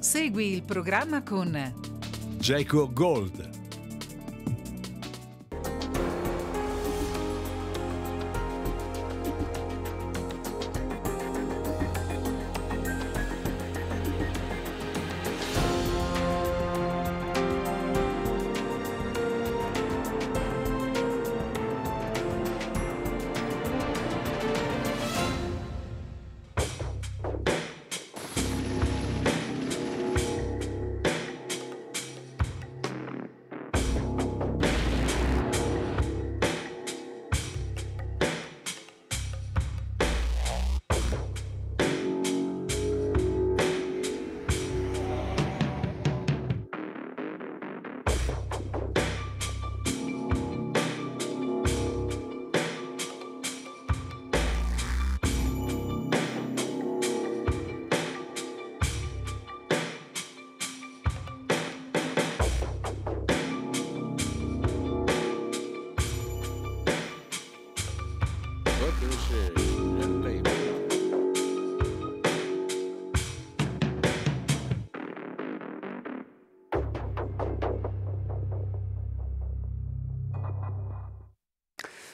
Segui il programma con Jacob Gold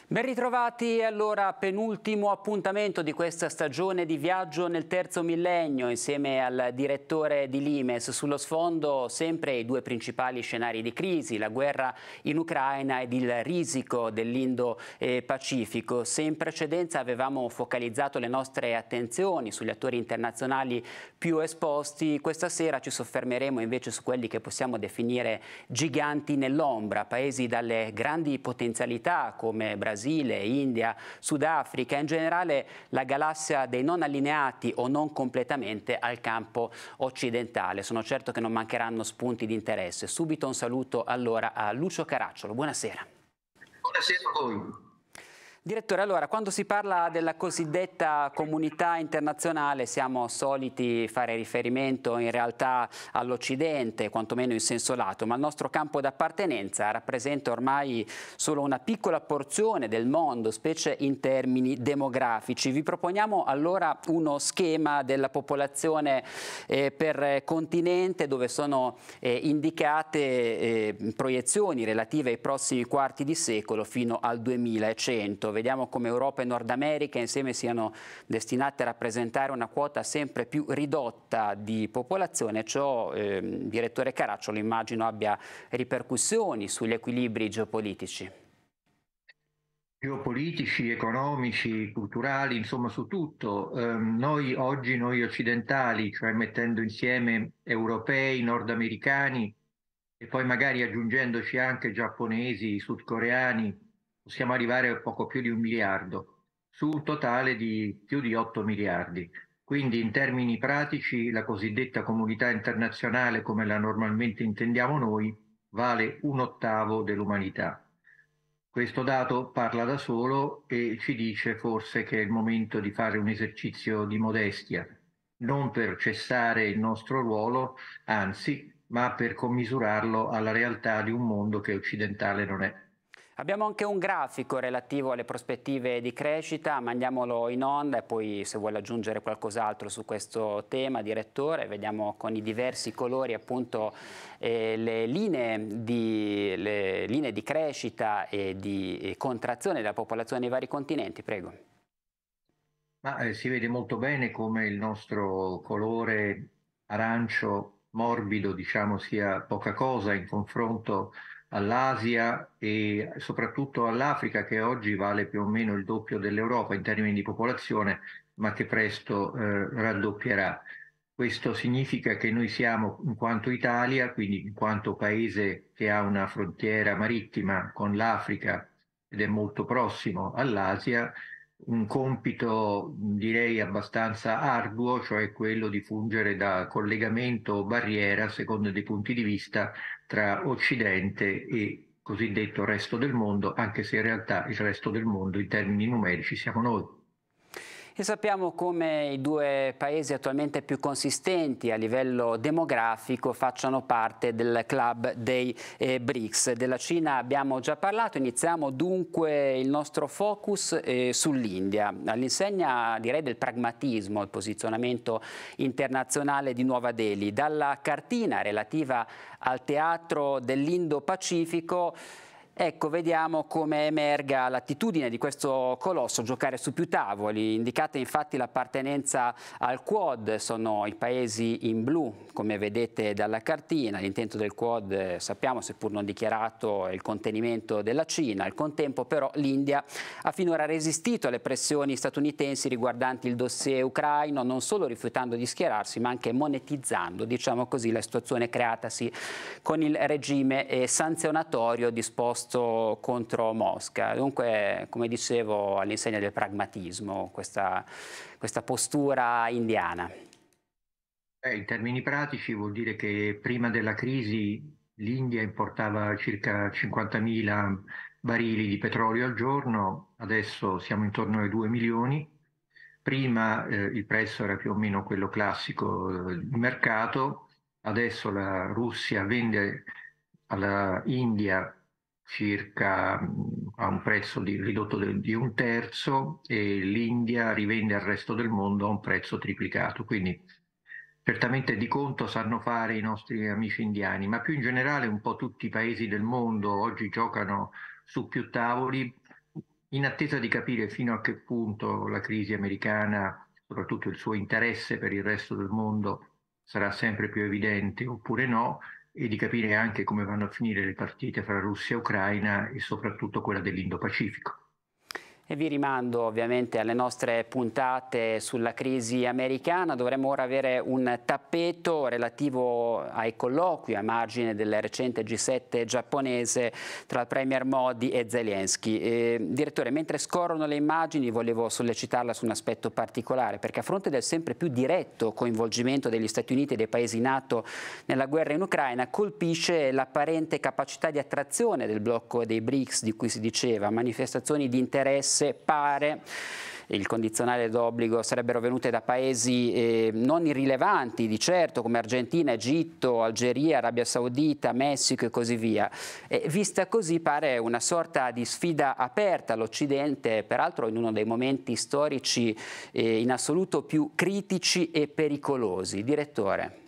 Ben ritrovati allora penultimo appuntamento di questa stagione di viaggio nel terzo millennio insieme al direttore di Limes sullo sfondo sempre i due principali scenari di crisi la guerra in Ucraina ed il risico dell'Indo-Pacifico se in precedenza avevamo focalizzato le nostre attenzioni sugli attori internazionali più esposti questa sera ci soffermeremo invece su quelli che possiamo definire giganti nell'ombra paesi dalle grandi potenzialità come Brasile Brasile, India, Sudafrica, in generale la galassia dei non allineati o non completamente al campo occidentale. Sono certo che non mancheranno spunti di interesse. Subito un saluto allora a Lucio Caracciolo. Buonasera. Buonasera a voi. Direttore, allora, quando si parla della cosiddetta comunità internazionale siamo soliti fare riferimento in realtà all'Occidente, quantomeno in senso lato, ma il nostro campo d'appartenenza rappresenta ormai solo una piccola porzione del mondo, specie in termini demografici. Vi proponiamo allora uno schema della popolazione eh, per continente dove sono eh, indicate eh, proiezioni relative ai prossimi quarti di secolo fino al 2100 vediamo come Europa e Nord America insieme siano destinate a rappresentare una quota sempre più ridotta di popolazione, ciò, eh, direttore Caracciolo, immagino abbia ripercussioni sugli equilibri geopolitici geopolitici, economici, culturali, insomma su tutto. Eh, noi oggi, noi occidentali, cioè mettendo insieme europei, nordamericani e poi magari aggiungendoci anche giapponesi, sudcoreani, possiamo arrivare a poco più di un miliardo, su un totale di più di 8 miliardi. Quindi in termini pratici la cosiddetta comunità internazionale, come la normalmente intendiamo noi, vale un ottavo dell'umanità. Questo dato parla da solo e ci dice forse che è il momento di fare un esercizio di modestia, non per cessare il nostro ruolo, anzi, ma per commisurarlo alla realtà di un mondo che occidentale non è. Abbiamo anche un grafico relativo alle prospettive di crescita, mandiamolo in onda e poi se vuole aggiungere qualcos'altro su questo tema, direttore, vediamo con i diversi colori appunto eh, le, linee di, le, linee di, crescita e di contrazione della popolazione nei vari continenti, prego. Ma, eh, si vede molto bene come il nostro colore arancio morbido, diciamo, sia poca cosa in confronto all'Asia e soprattutto all'Africa che oggi vale più o meno il doppio dell'Europa in termini di popolazione, ma che presto eh, raddoppierà. Questo significa che noi siamo, in quanto Italia, quindi in quanto paese che ha una frontiera marittima con l'Africa ed è molto prossimo all'Asia, un compito direi abbastanza arduo, cioè quello di fungere da collegamento o barriera, secondo dei punti di vista, tra Occidente e cosiddetto resto del mondo, anche se in realtà il resto del mondo in termini numerici siamo noi. E sappiamo come i due paesi attualmente più consistenti a livello demografico facciano parte del club dei eh, BRICS. Della Cina abbiamo già parlato, iniziamo dunque il nostro focus eh, sull'India. All'insegna direi del pragmatismo, il posizionamento internazionale di Nuova Delhi. Dalla cartina relativa al teatro dell'Indo-Pacifico Ecco, vediamo come emerga l'attitudine di questo colosso giocare su più tavoli. Indicate infatti l'appartenenza al Quad, sono i paesi in blu, come vedete dalla cartina. L'intento del Quad, eh, sappiamo, seppur non dichiarato, è il contenimento della Cina. Al contempo però l'India ha finora resistito alle pressioni statunitensi riguardanti il dossier ucraino, non solo rifiutando di schierarsi, ma anche monetizzando, diciamo così, la situazione creatasi con il regime eh, sanzionatorio disposto opposto contro Mosca. Dunque, come dicevo, all'insegna del pragmatismo, questa, questa postura indiana. Eh, in termini pratici vuol dire che prima della crisi l'India importava circa 50.000 barili di petrolio al giorno, adesso siamo intorno ai 2 milioni. Prima eh, il prezzo era più o meno quello classico eh, di mercato, adesso la Russia vende alla India circa a un prezzo di, ridotto del, di un terzo e l'India rivende al resto del mondo a un prezzo triplicato. Quindi certamente di conto sanno fare i nostri amici indiani, ma più in generale un po' tutti i paesi del mondo oggi giocano su più tavoli in attesa di capire fino a che punto la crisi americana, soprattutto il suo interesse per il resto del mondo, sarà sempre più evidente oppure no, e di capire anche come vanno a finire le partite fra Russia e Ucraina e soprattutto quella dell'Indo-Pacifico. E vi rimando ovviamente alle nostre puntate sulla crisi americana. Dovremmo ora avere un tappeto relativo ai colloqui a margine del recente G7 giapponese tra il Premier Modi e Zelensky. Eh, direttore, mentre scorrono le immagini volevo sollecitarla su un aspetto particolare, perché a fronte del sempre più diretto coinvolgimento degli Stati Uniti e dei paesi NATO nella guerra in Ucraina, colpisce l'apparente capacità di attrazione del blocco dei BRICS di cui si diceva, manifestazioni di interesse risorse pare il condizionale d'obbligo sarebbero venute da paesi eh, non irrilevanti di certo come Argentina, Egitto, Algeria, Arabia Saudita, Messico e così via. E vista così pare una sorta di sfida aperta all'Occidente, peraltro in uno dei momenti storici eh, in assoluto più critici e pericolosi. Direttore.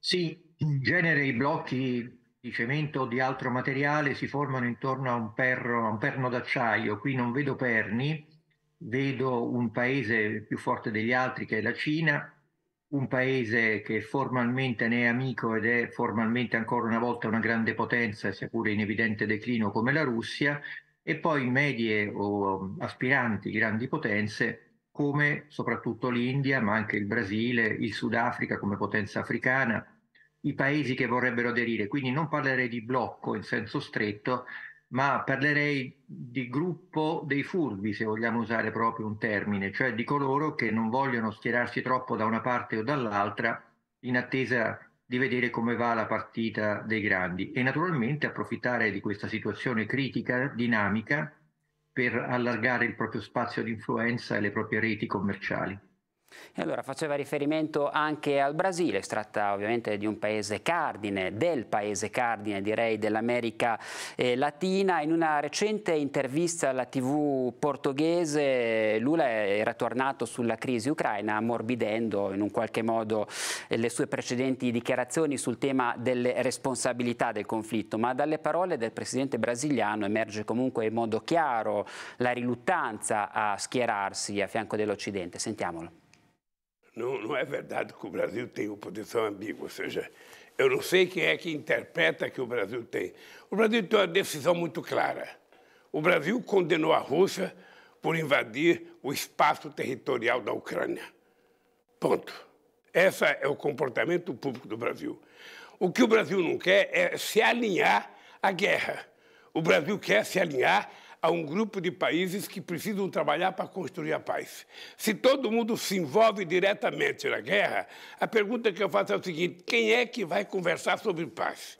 Sì, in genere i blocchi di cemento o di altro materiale si formano intorno a un, perro, a un perno d'acciaio. Qui non vedo perni, vedo un paese più forte degli altri che è la Cina, un paese che formalmente ne è amico ed è formalmente ancora una volta una grande potenza, sia pure in evidente declino come la Russia, e poi medie o aspiranti grandi potenze come soprattutto l'India, ma anche il Brasile, il Sudafrica come potenza africana, i paesi che vorrebbero aderire, quindi non parlerei di blocco in senso stretto, ma parlerei di gruppo dei furbi, se vogliamo usare proprio un termine, cioè di coloro che non vogliono schierarsi troppo da una parte o dall'altra in attesa di vedere come va la partita dei grandi e naturalmente approfittare di questa situazione critica, dinamica, per allargare il proprio spazio di influenza e le proprie reti commerciali. E allora faceva riferimento anche al Brasile, si tratta ovviamente di un paese cardine, del paese cardine direi dell'America eh, Latina. In una recente intervista alla tv portoghese Lula era tornato sulla crisi ucraina ammorbidendo in un qualche modo eh, le sue precedenti dichiarazioni sul tema delle responsabilità del conflitto, ma dalle parole del presidente brasiliano emerge comunque in modo chiaro la riluttanza a schierarsi a fianco dell'Occidente. Sentiamolo. Não, não é verdade que o Brasil tem oposição ambígua, ou seja, eu não sei quem é que interpreta que o Brasil tem. O Brasil tem uma decisão muito clara. O Brasil condenou a Rússia por invadir o espaço territorial da Ucrânia. Ponto. Esse é o comportamento público do Brasil. O que o Brasil não quer é se alinhar à guerra. O Brasil quer se alinhar a um grupo de países que precisam trabalhar para construir a paz. Se todo mundo se envolve diretamente na guerra, a pergunta que eu faço é o seguinte: quem é que vai conversar sobre paz?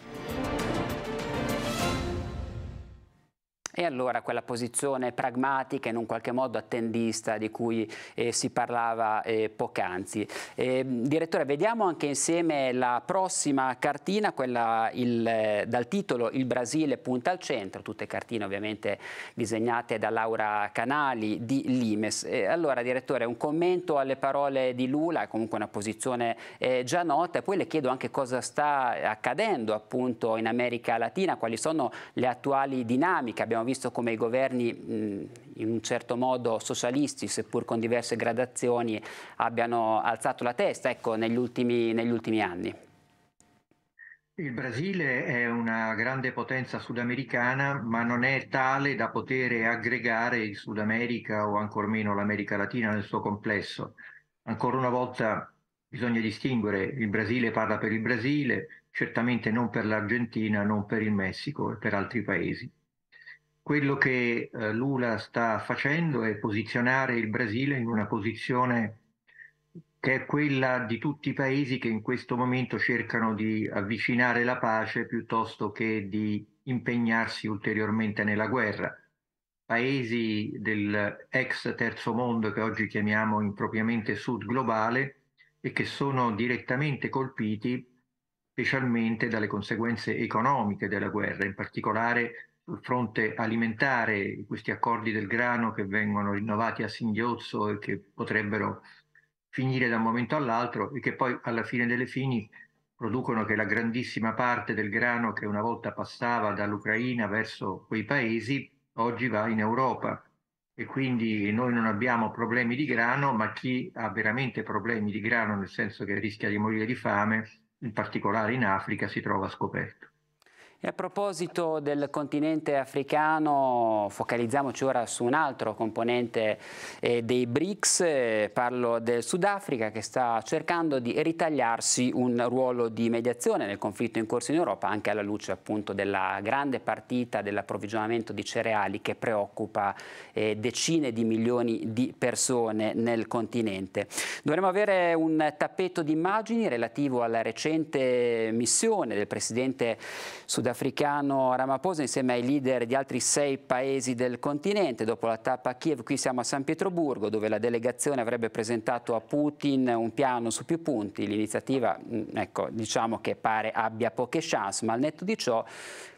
E allora quella posizione pragmatica, in un qualche modo attendista, di cui eh, si parlava eh, poc'anzi. Eh, direttore, vediamo anche insieme la prossima cartina, quella il, eh, dal titolo Il Brasile punta al centro, tutte cartine ovviamente disegnate da Laura Canali di Limes. allora, direttore, un commento alle parole di Lula, comunque una posizione eh, già nota, e poi le chiedo anche cosa sta accadendo appunto in America Latina, quali sono le attuali dinamiche. Abbiamo abbiamo visto come i governi mh, in un certo modo socialisti, seppur con diverse gradazioni, abbiano alzato la testa ecco, negli, ultimi, negli ultimi anni. Il Brasile è una grande potenza sudamericana, ma non è tale da poter aggregare il Sud America o ancor meno l'America Latina nel suo complesso. Ancora una volta bisogna distinguere, il Brasile parla per il Brasile, certamente non per l'Argentina, non per il Messico e per altri paesi quello che eh, Lula sta facendo è posizionare il Brasile in una posizione che è quella di tutti i paesi che in questo momento cercano di avvicinare la pace piuttosto che di impegnarsi ulteriormente nella guerra. Paesi del ex terzo mondo che oggi chiamiamo impropriamente sud globale e che sono direttamente colpiti specialmente dalle conseguenze economiche della guerra, in particolare sul fronte alimentare, questi accordi del grano che vengono rinnovati a singhiozzo e che potrebbero finire da un momento all'altro e che poi alla fine delle fini producono che la grandissima parte del grano che una volta passava dall'Ucraina verso quei paesi oggi va in Europa e quindi noi non abbiamo problemi di grano, ma chi ha veramente problemi di grano, nel senso che rischia di morire di fame, in particolare in Africa, si trova scoperto. E a proposito del continente africano, focalizziamoci ora su un altro componente eh, dei BRICS, eh, parlo del Sudafrica che sta cercando di ritagliarsi un ruolo di mediazione nel conflitto in corso in Europa, anche alla luce appunto della grande partita dell'approvvigionamento di cereali che preoccupa eh, decine di milioni di persone nel continente. Dovremmo avere un tappeto di immagini relativo alla recente missione del presidente sudafricano africano Ramaphosa insieme ai leader di altri sei paesi del continente. Dopo la tappa a Kiev, qui siamo a San Pietroburgo, dove la delegazione avrebbe presentato a Putin un piano su più punti. L'iniziativa, mm, ecco, diciamo che pare abbia poche chance, ma al netto di ciò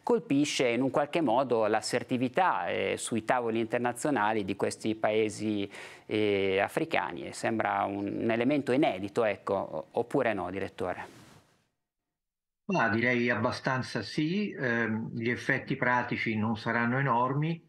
colpisce in un qualche modo l'assertività eh, sui tavoli internazionali di questi paesi eh, africani. Sembra un, un elemento inedito, ecco, oppure no, direttore? Ma direi abbastanza sì, ehm, gli effetti pratici non saranno enormi.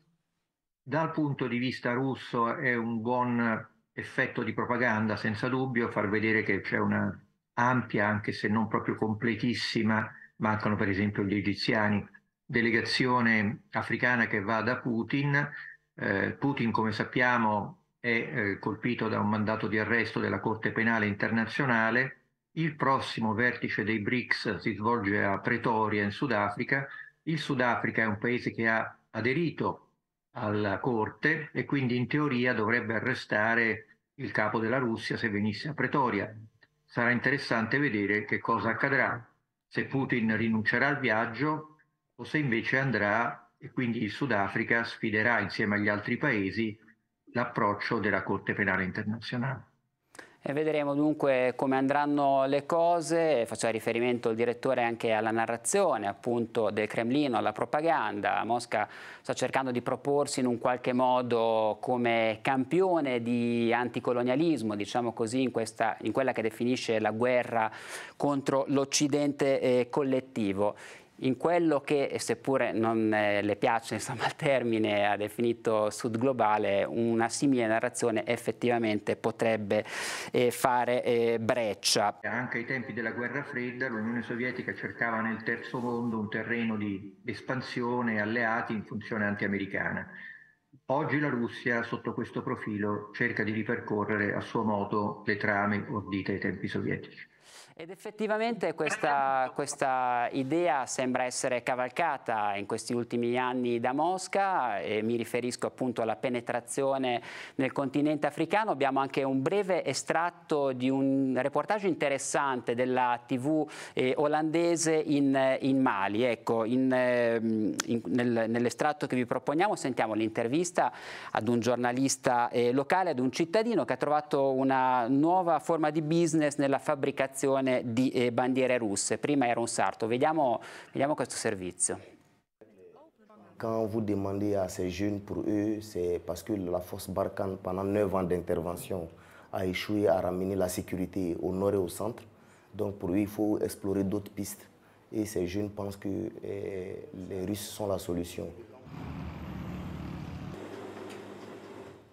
Dal punto di vista russo è un buon effetto di propaganda, senza dubbio, far vedere che c'è una ampia, anche se non proprio completissima, mancano per esempio gli egiziani, delegazione africana che va da Putin. Eh, Putin, come sappiamo, è eh, colpito da un mandato di arresto della Corte Penale Internazionale il prossimo vertice dei BRICS si svolge a Pretoria, in Sudafrica. Il Sudafrica è un paese che ha aderito alla Corte e quindi in teoria dovrebbe arrestare il capo della Russia se venisse a Pretoria. Sarà interessante vedere che cosa accadrà, se Putin rinuncerà al viaggio o se invece andrà e quindi il Sudafrica sfiderà insieme agli altri paesi l'approccio della Corte Penale Internazionale. E vedremo dunque come andranno le cose, faceva riferimento il direttore anche alla narrazione appunto del Cremlino, alla propaganda. Mosca sta cercando di proporsi in un qualche modo come campione di anticolonialismo, diciamo così, in, questa, in quella che definisce la guerra contro l'Occidente eh, collettivo in quello che, seppure non eh, le piace insomma, il termine, ha definito Sud Globale, una simile narrazione effettivamente potrebbe eh, fare eh, breccia. Anche ai tempi della guerra fredda l'Unione Sovietica cercava nel terzo mondo un terreno di espansione alleati in funzione antiamericana. Oggi la Russia, sotto questo profilo, cerca di ripercorrere a suo modo le trame ordite ai tempi sovietici. Ed effettivamente questa, questa, idea sembra essere cavalcata in questi ultimi anni da Mosca e mi riferisco appunto alla penetrazione nel continente africano. Abbiamo anche un breve estratto di un reportage interessante della TV eh, olandese in, in, Mali. Ecco, in, ehm, in, nel, nell'estratto che vi proponiamo sentiamo l'intervista ad un giornalista eh, locale, ad un cittadino che ha trovato una nuova forma di business nella fabbricazione de di eh, russe. Prima era un sarto. Vediamo, vediamo questo Quand vous demandez à ces jeunes, pour eux, c'est parce que la force Barkhane, pendant 9 ans d'intervention, a échoué à ramener la sécurité au nord et au centre. Donc pour eux, il faut explorer d'autres pistes. Et ces jeunes pensent que eh, les Russes sont la solution.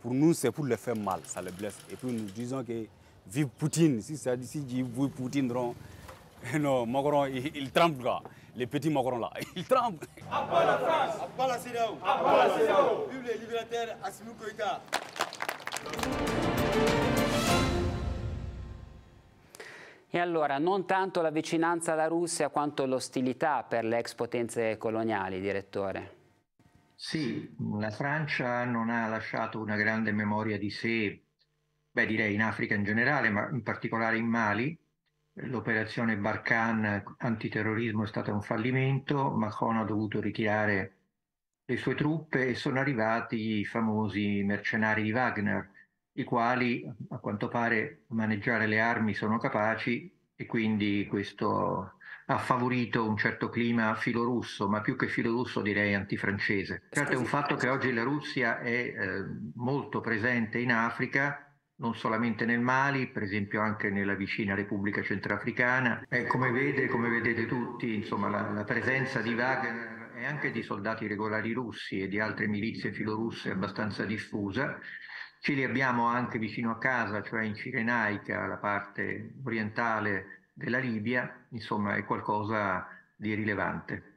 Pour nous, c'est pour les faire mal, ça les blesse. Et puis nous disons que vive Poutine. Si ça dit, si dit vive Poutine, non, non Macron, il, il tremble là. Les petits Macron là, il tremblent. À part la France, à part la CEDAO, à part la CEDAO. Vive les libérateurs, Assimou Koïta. E allora, non tanto la vicinanza alla Russia quanto l'ostilità per le ex potenze coloniali, direttore. Sì, la Francia non ha lasciato una grande memoria di sé beh, direi in Africa in generale, ma in particolare in Mali. L'operazione Barkan antiterrorismo è stata un fallimento, Macron ha dovuto ritirare le sue truppe e sono arrivati i famosi mercenari di Wagner, i quali a quanto pare maneggiare le armi sono capaci e quindi questo ha favorito un certo clima filorusso, ma più che filorusso direi antifrancese. Certo è un fatto che oggi la Russia è eh, molto presente in Africa, non solamente nel Mali, per esempio anche nella vicina Repubblica Centrafricana. E come, vede, come vedete tutti, insomma, la, la presenza di Wagner e anche di soldati regolari russi e di altre milizie filorusse è abbastanza diffusa. Ce li abbiamo anche vicino a casa, cioè in Cirenaica, la parte orientale della Libia, insomma è qualcosa di rilevante.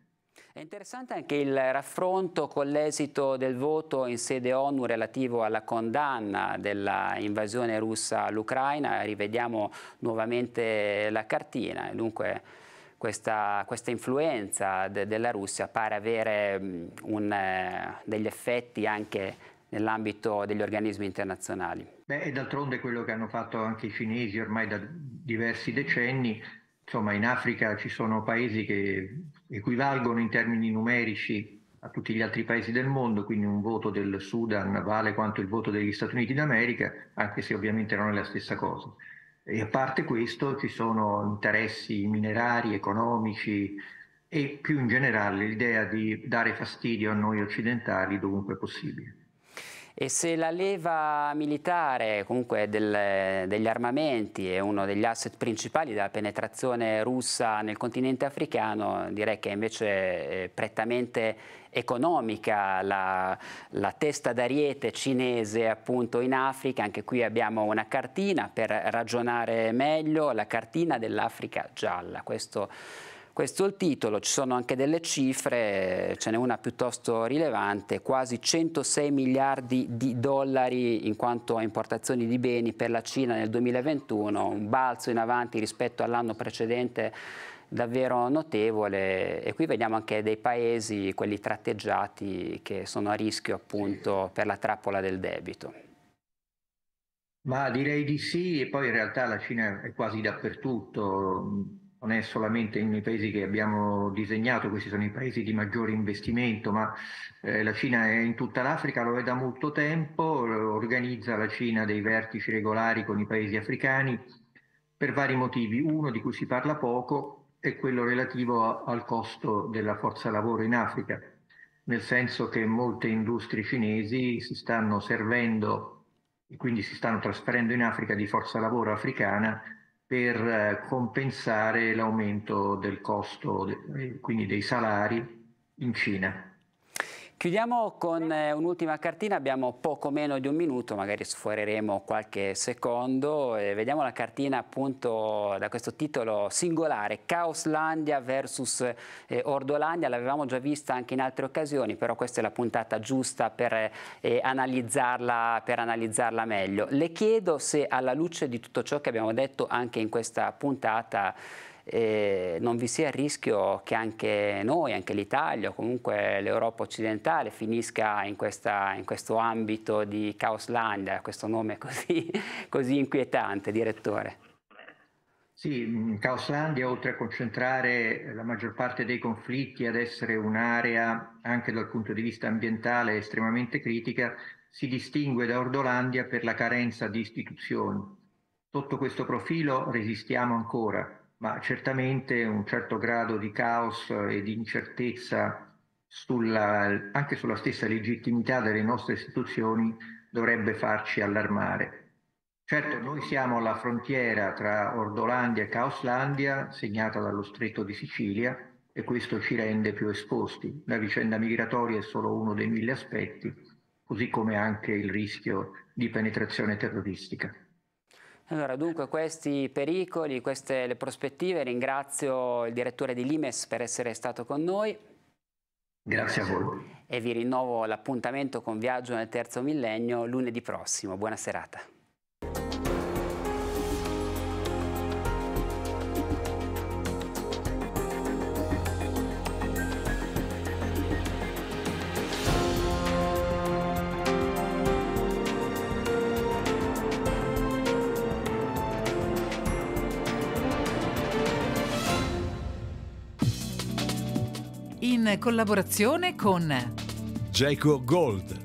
È interessante anche il raffronto con l'esito del voto in sede ONU relativo alla condanna dell'invasione russa all'Ucraina. Rivediamo nuovamente la cartina. Dunque, questa, questa influenza de, della Russia pare avere un, eh, degli effetti anche nell'ambito degli organismi internazionali. Beh, è d'altronde quello che hanno fatto anche i cinesi ormai da diversi decenni. Insomma, in Africa ci sono paesi che equivalgono in termini numerici a tutti gli altri paesi del mondo, quindi un voto del Sudan vale quanto il voto degli Stati Uniti d'America, anche se ovviamente non è la stessa cosa. E a parte questo ci sono interessi minerari, economici e più in generale l'idea di dare fastidio a noi occidentali dovunque possibile e se la leva militare comunque del, degli armamenti è uno degli asset principali della penetrazione russa nel continente africano, direi che è invece eh, prettamente economica, la, la testa d'ariete cinese appunto in Africa, anche qui abbiamo una cartina per ragionare meglio, la cartina dell'Africa gialla, questo questo è il titolo, ci sono anche delle cifre, ce n'è una piuttosto rilevante, quasi 106 miliardi di dollari in quanto a importazioni di beni per la Cina nel 2021, un balzo in avanti rispetto all'anno precedente davvero notevole e qui vediamo anche dei paesi, quelli tratteggiati, che sono a rischio appunto per la trappola del debito. Ma direi di sì e poi in realtà la Cina è quasi dappertutto, non è solamente nei paesi che abbiamo disegnato, questi sono i paesi di maggiore investimento, ma eh, la Cina è in tutta l'Africa, lo è da molto tempo, organizza la Cina dei vertici regolari con i paesi africani per vari motivi. Uno di cui si parla poco è quello relativo a, al costo della forza lavoro in Africa, nel senso che molte industrie cinesi si stanno servendo e quindi si stanno trasferendo in Africa di forza lavoro africana per eh, compensare l'aumento del costo, eh, quindi dei salari in Cina. Chiudiamo con eh, un'ultima cartina, abbiamo poco meno di un minuto, magari sforeremo qualche secondo. E vediamo la cartina appunto da questo titolo singolare, Caoslandia versus eh, Ordolandia, l'avevamo già vista anche in altre occasioni, però questa è la puntata giusta per, eh, analizzarla, per analizzarla meglio. Le chiedo se alla luce di tutto ciò che abbiamo detto anche in questa puntata eh, non vi sia il rischio che anche noi, anche l'Italia o comunque l'Europa occidentale finisca in, questa, in, questo ambito di Caoslandia, questo nome così, così inquietante, direttore? Sì, mm, Caoslandia, oltre a concentrare la maggior parte dei conflitti ad essere un'area anche dal punto di vista ambientale estremamente critica, si distingue da Ordolandia per la carenza di istituzioni. Sotto questo profilo resistiamo ancora, ma certamente un certo grado di caos e di incertezza sulla, anche sulla stessa legittimità delle nostre istituzioni dovrebbe farci allarmare. Certo, noi siamo alla frontiera tra Ordolandia e Caoslandia, segnata dallo stretto di Sicilia, e questo ci rende più esposti. La vicenda migratoria è solo uno dei mille aspetti, così come anche il rischio di penetrazione terroristica. Allora, dunque, questi pericoli, queste le prospettive, ringrazio il direttore di Limes per essere stato con noi. Grazie a voi. E vi rinnovo l'appuntamento con Viaggio nel terzo millennio lunedì prossimo. Buona serata. collaborazione con Jaco Gold.